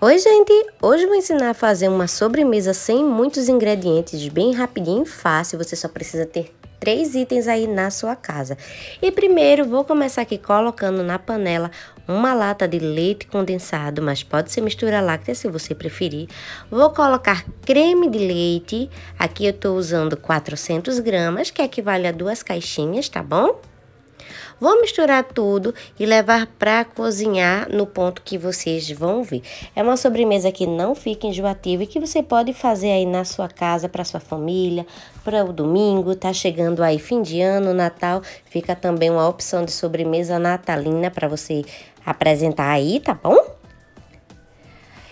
Oi gente, hoje vou ensinar a fazer uma sobremesa sem muitos ingredientes, bem rapidinho e fácil, você só precisa ter três itens aí na sua casa. E primeiro vou começar aqui colocando na panela uma lata de leite condensado, mas pode ser mistura láctea se você preferir. Vou colocar creme de leite, aqui eu estou usando 400 gramas, que equivale a duas caixinhas, tá bom? Vou misturar tudo e levar para cozinhar no ponto que vocês vão ver. É uma sobremesa que não fica enjoativa e que você pode fazer aí na sua casa, para sua família, para o domingo, tá chegando aí fim de ano, Natal, fica também uma opção de sobremesa natalina para você apresentar aí, tá bom?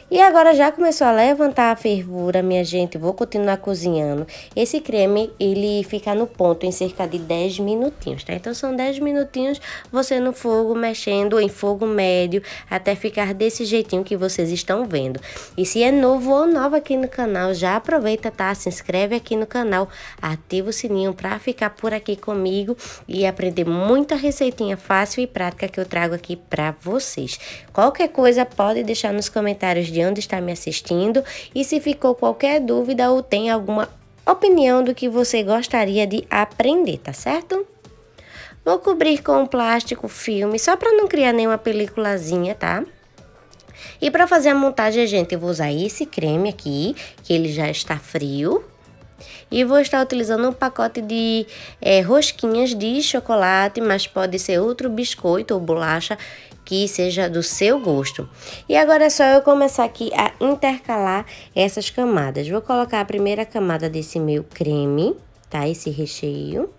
E agora já começou a levantar a fervura, minha gente, vou continuar cozinhando. Esse creme, ele fica no ponto em cerca de 10 minutinhos, tá? Então são 10 minutinhos você no fogo, mexendo em fogo médio, até ficar desse jeitinho que vocês estão vendo. E se é novo ou nova aqui no canal, já aproveita, tá? Se inscreve aqui no canal, ativa o sininho pra ficar por aqui comigo e aprender muita receitinha fácil e prática que eu trago aqui pra vocês. Qualquer coisa pode deixar nos comentários de onde está me assistindo e se ficou qualquer dúvida ou tem alguma opinião do que você gostaria de aprender, tá certo? Vou cobrir com um plástico filme só para não criar nenhuma peliculazinha, tá? E para fazer a montagem, gente, eu vou usar esse creme aqui, que ele já está frio, e vou estar utilizando um pacote de é, rosquinhas de chocolate, mas pode ser outro biscoito ou bolacha que seja do seu gosto. E agora é só eu começar aqui a intercalar essas camadas. Vou colocar a primeira camada desse meu creme, tá? Esse recheio.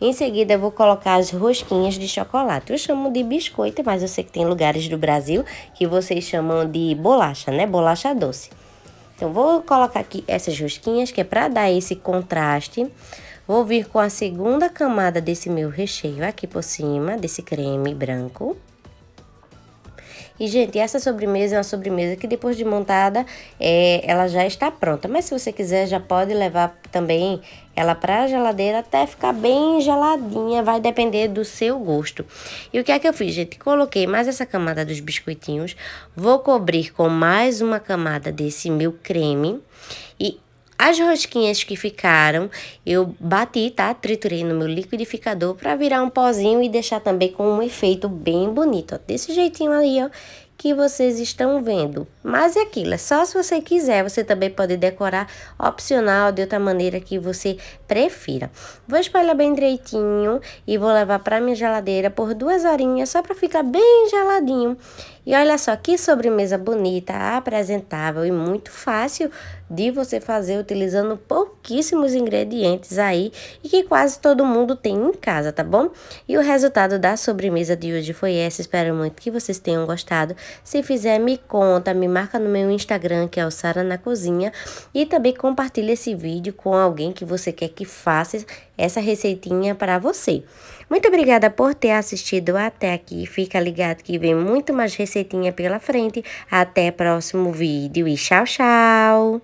Em seguida, vou colocar as rosquinhas de chocolate. Eu chamo de biscoito, mas eu sei que tem lugares do Brasil que vocês chamam de bolacha, né? Bolacha doce. Então, vou colocar aqui essas rosquinhas, que é para dar esse contraste. Vou vir com a segunda camada desse meu recheio aqui por cima, desse creme branco. E, gente, essa sobremesa é uma sobremesa que depois de montada, é, ela já está pronta. Mas se você quiser, já pode levar também ela para a geladeira até ficar bem geladinha, vai depender do seu gosto. E o que é que eu fiz, gente? Coloquei mais essa camada dos biscoitinhos, vou cobrir com mais uma camada desse meu creme e as rosquinhas que ficaram, eu bati, tá? Triturei no meu liquidificador para virar um pozinho e deixar também com um efeito bem bonito, ó. Desse jeitinho aí, ó que vocês estão vendo. Mas é aquilo, é só se você quiser, você também pode decorar opcional de outra maneira que você prefira. Vou espalhar bem direitinho e vou levar para minha geladeira por duas horinhas só para ficar bem geladinho. E olha só que sobremesa bonita, apresentável e muito fácil de você fazer utilizando pouquíssimos ingredientes aí e que quase todo mundo tem em casa, tá bom? E o resultado da sobremesa de hoje foi essa. Espero muito que vocês tenham gostado. Se fizer, me conta, me marca no meu Instagram, que é o Sara na Cozinha, e também compartilha esse vídeo com alguém que você quer que faça essa receitinha para você. Muito obrigada por ter assistido até aqui. Fica ligado que vem muito mais receitinha pela frente. Até próximo vídeo e tchau, tchau!